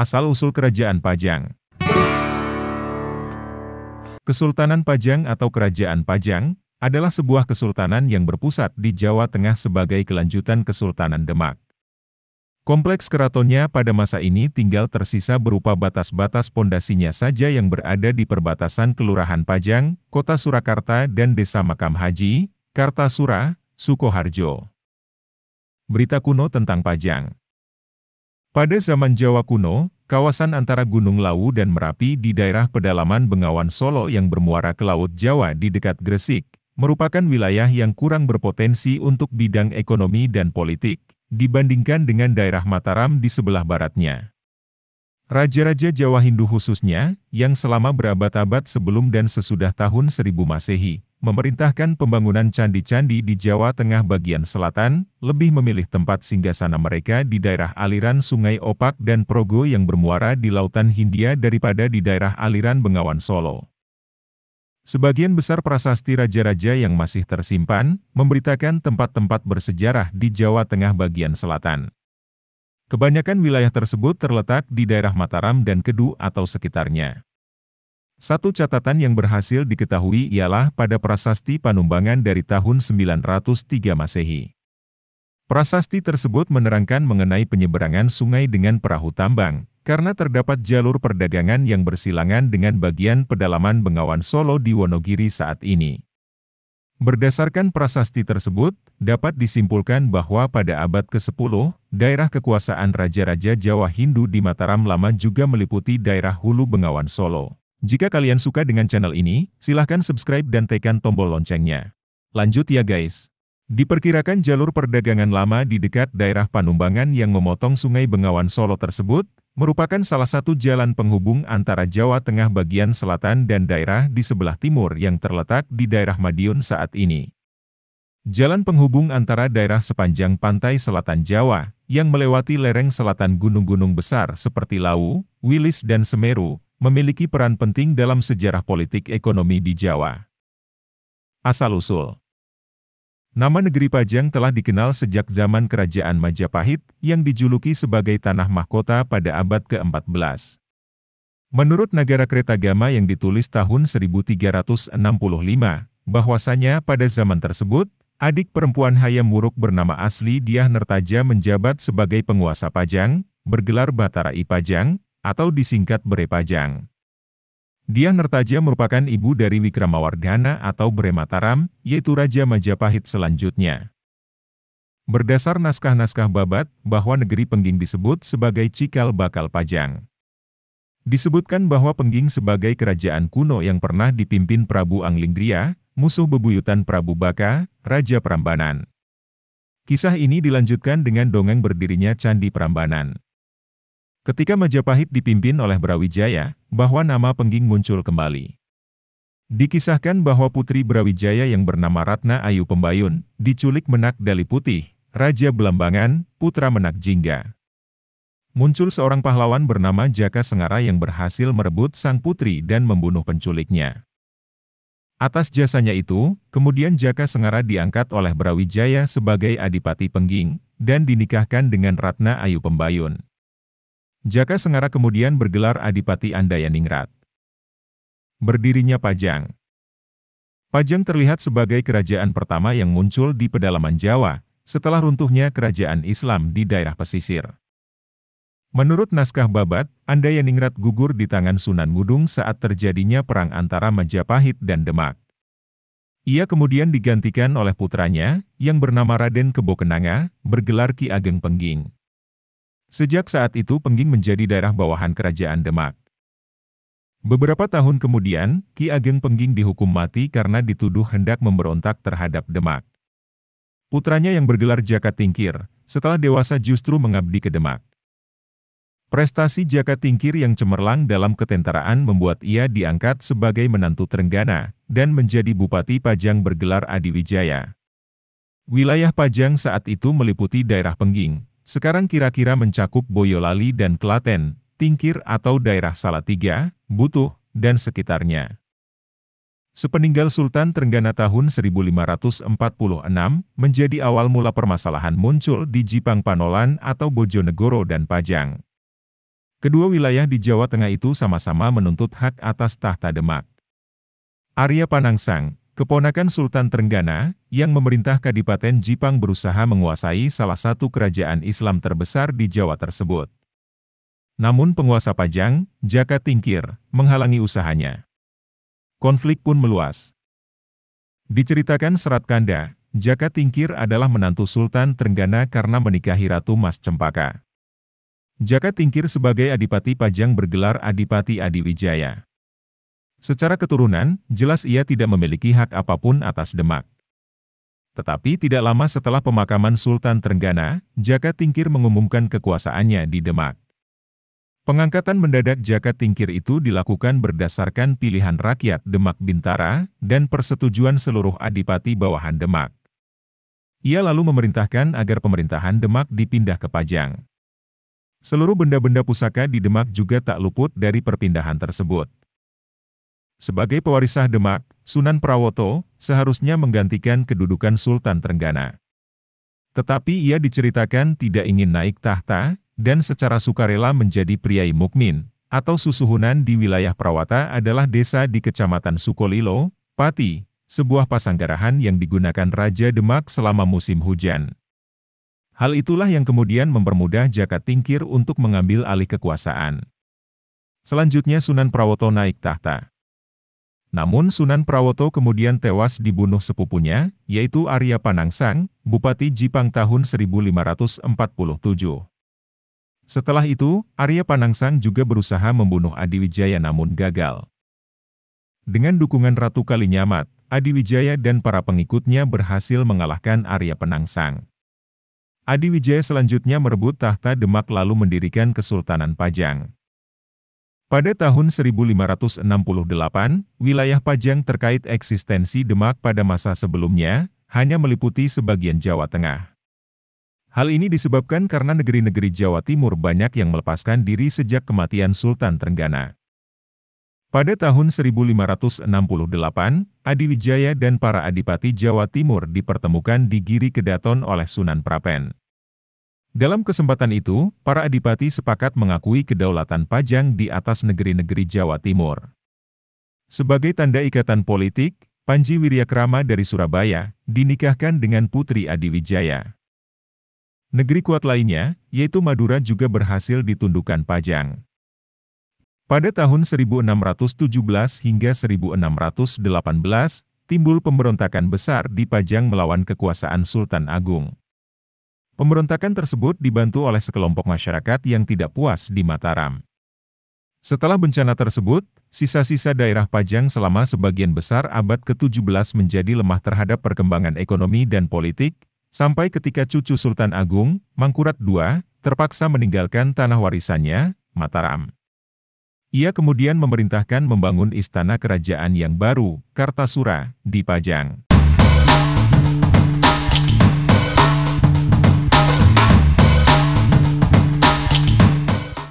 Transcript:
asal-usul Kerajaan Pajang. Kesultanan Pajang atau Kerajaan Pajang adalah sebuah kesultanan yang berpusat di Jawa Tengah sebagai kelanjutan Kesultanan Demak. Kompleks keratonnya pada masa ini tinggal tersisa berupa batas-batas pondasinya saja yang berada di perbatasan Kelurahan Pajang, Kota Surakarta dan Desa Makam Haji, Kartasura, Sukoharjo. Berita kuno tentang Pajang pada zaman Jawa kuno, kawasan antara Gunung Lawu dan Merapi di daerah pedalaman Bengawan Solo yang bermuara ke Laut Jawa di dekat Gresik, merupakan wilayah yang kurang berpotensi untuk bidang ekonomi dan politik, dibandingkan dengan daerah Mataram di sebelah baratnya. Raja-raja Jawa Hindu khususnya, yang selama berabad-abad sebelum dan sesudah tahun 1000 Masehi, memerintahkan pembangunan candi-candi di Jawa Tengah bagian selatan, lebih memilih tempat singgasana mereka di daerah aliran Sungai Opak dan Progo yang bermuara di Lautan Hindia daripada di daerah aliran Bengawan Solo. Sebagian besar prasasti raja-raja yang masih tersimpan, memberitakan tempat-tempat bersejarah di Jawa Tengah bagian selatan. Kebanyakan wilayah tersebut terletak di daerah Mataram dan Kedu atau sekitarnya. Satu catatan yang berhasil diketahui ialah pada prasasti Panumbangan dari tahun 903 Masehi. Prasasti tersebut menerangkan mengenai penyeberangan sungai dengan perahu tambang, karena terdapat jalur perdagangan yang bersilangan dengan bagian pedalaman Bengawan Solo di Wonogiri saat ini. Berdasarkan prasasti tersebut, dapat disimpulkan bahwa pada abad ke-10, daerah kekuasaan Raja-Raja Jawa Hindu di Mataram Lama juga meliputi daerah Hulu Bengawan Solo. Jika kalian suka dengan channel ini, silahkan subscribe dan tekan tombol loncengnya. Lanjut ya guys. Diperkirakan jalur perdagangan lama di dekat daerah Panumbangan yang memotong sungai Bengawan Solo tersebut, merupakan salah satu jalan penghubung antara Jawa Tengah bagian selatan dan daerah di sebelah timur yang terletak di daerah Madiun saat ini. Jalan penghubung antara daerah sepanjang pantai selatan Jawa, yang melewati lereng selatan gunung-gunung besar seperti Lawu, Wilis dan Semeru, memiliki peran penting dalam sejarah politik ekonomi di Jawa. Asal-usul Nama negeri Pajang telah dikenal sejak zaman Kerajaan Majapahit yang dijuluki sebagai Tanah Mahkota pada abad ke-14. Menurut Negara Kereta Kretagama yang ditulis tahun 1365, bahwasanya pada zaman tersebut, adik perempuan Hayam Wuruk bernama asli Diah Nertaja menjabat sebagai penguasa Pajang, bergelar Batara I Pajang, atau disingkat Pajang. Diah Nertaja merupakan ibu dari Wikramawardhana atau Mataram, yaitu Raja Majapahit selanjutnya. Berdasar naskah-naskah babat, bahwa negeri Pengging disebut sebagai Cikal Bakal Pajang. Disebutkan bahwa Pengging sebagai kerajaan kuno yang pernah dipimpin Prabu Anglingdria, musuh bebuyutan Prabu Baka, Raja Prambanan. Kisah ini dilanjutkan dengan dongeng berdirinya Candi Prambanan ketika Majapahit dipimpin oleh Brawijaya, bahwa nama Pengging muncul kembali. Dikisahkan bahwa putri Brawijaya yang bernama Ratna Ayu Pembayun, diculik Menak Dali Putih, Raja Belambangan, putra Menak Jingga. Muncul seorang pahlawan bernama Jaka Sengara yang berhasil merebut sang putri dan membunuh penculiknya. Atas jasanya itu, kemudian Jaka Sengara diangkat oleh Brawijaya sebagai Adipati Pengging, dan dinikahkan dengan Ratna Ayu Pembayun. Jaka Sengara kemudian bergelar Adipati Andayaningrat. Berdirinya Pajang Pajang terlihat sebagai kerajaan pertama yang muncul di pedalaman Jawa, setelah runtuhnya kerajaan Islam di daerah pesisir. Menurut naskah babat, Andayaningrat gugur di tangan Sunan Ngudung saat terjadinya perang antara Majapahit dan Demak. Ia kemudian digantikan oleh putranya, yang bernama Raden Kebokenanga, bergelar Ki Ageng Pengging. Sejak saat itu Pengging menjadi daerah bawahan kerajaan Demak. Beberapa tahun kemudian, Ki Ageng Pengging dihukum mati karena dituduh hendak memberontak terhadap Demak. Putranya yang bergelar Jaka Tingkir, setelah dewasa justru mengabdi ke Demak. Prestasi Jaka Tingkir yang cemerlang dalam ketentaraan membuat ia diangkat sebagai menantu Trenggana dan menjadi Bupati Pajang bergelar Adiwijaya. Wilayah Pajang saat itu meliputi daerah Pengging, sekarang kira-kira mencakup Boyolali dan Klaten, Tingkir atau daerah Salatiga, Butuh, dan sekitarnya. Sepeninggal Sultan Trenggana tahun 1546, menjadi awal mula permasalahan muncul di Jipang Panolan atau Bojonegoro dan Pajang. Kedua wilayah di Jawa Tengah itu sama-sama menuntut hak atas tahta Demak. Arya Panangsang, Keponakan Sultan Trenggana, yang memerintah Kadipaten Jipang berusaha menguasai salah satu kerajaan Islam terbesar di Jawa tersebut. Namun penguasa Pajang, Jaka Tingkir, menghalangi usahanya. Konflik pun meluas. Diceritakan Serat Kanda, Jaka Tingkir adalah menantu Sultan Trenggana karena menikahi Ratu Mas Cempaka. Jaka Tingkir sebagai Adipati Pajang bergelar Adipati Adiwijaya. Secara keturunan, jelas ia tidak memiliki hak apapun atas Demak. Tetapi tidak lama setelah pemakaman Sultan Trenggana, Jaka Tingkir mengumumkan kekuasaannya di Demak. Pengangkatan mendadak Jaka Tingkir itu dilakukan berdasarkan pilihan rakyat Demak Bintara dan persetujuan seluruh adipati bawahan Demak. Ia lalu memerintahkan agar pemerintahan Demak dipindah ke Pajang. Seluruh benda-benda pusaka di Demak juga tak luput dari perpindahan tersebut. Sebagai pewarisah Demak, Sunan Prawoto seharusnya menggantikan kedudukan Sultan Trenggana. Tetapi ia diceritakan tidak ingin naik tahta, dan secara sukarela menjadi priai mukmin, atau susuhunan di wilayah Prawata adalah desa di kecamatan Sukolilo, Pati, sebuah pasanggarahan yang digunakan Raja Demak selama musim hujan. Hal itulah yang kemudian mempermudah Jaka Tingkir untuk mengambil alih kekuasaan. Selanjutnya Sunan Prawoto naik tahta. Namun Sunan Prawoto kemudian tewas dibunuh sepupunya, yaitu Arya Panangsang, Bupati Jipang tahun 1547. Setelah itu, Arya Panangsang juga berusaha membunuh Adi Wijaya namun gagal. Dengan dukungan Ratu Kalinyamat, Adi Wijaya dan para pengikutnya berhasil mengalahkan Arya Penangsang. Wijaya selanjutnya merebut tahta Demak lalu mendirikan Kesultanan Pajang. Pada tahun 1568, wilayah Pajang terkait eksistensi Demak pada masa sebelumnya, hanya meliputi sebagian Jawa Tengah. Hal ini disebabkan karena negeri-negeri Jawa Timur banyak yang melepaskan diri sejak kematian Sultan Trenggana. Pada tahun 1568, Adiwijaya dan para adipati Jawa Timur dipertemukan di Giri Kedaton oleh Sunan Prapen. Dalam kesempatan itu, para adipati sepakat mengakui kedaulatan Pajang di atas negeri-negeri Jawa Timur. Sebagai tanda ikatan politik, Panji Wiryakrama dari Surabaya dinikahkan dengan Putri Adiwijaya. Negeri kuat lainnya, yaitu Madura juga berhasil ditundukkan Pajang. Pada tahun 1617 hingga 1618, timbul pemberontakan besar di Pajang melawan kekuasaan Sultan Agung. Pemberontakan tersebut dibantu oleh sekelompok masyarakat yang tidak puas di Mataram. Setelah bencana tersebut, sisa-sisa daerah Pajang selama sebagian besar abad ke-17 menjadi lemah terhadap perkembangan ekonomi dan politik, sampai ketika cucu Sultan Agung, Mangkurat II, terpaksa meninggalkan tanah warisannya, Mataram. Ia kemudian memerintahkan membangun istana kerajaan yang baru, Kartasura, di Pajang.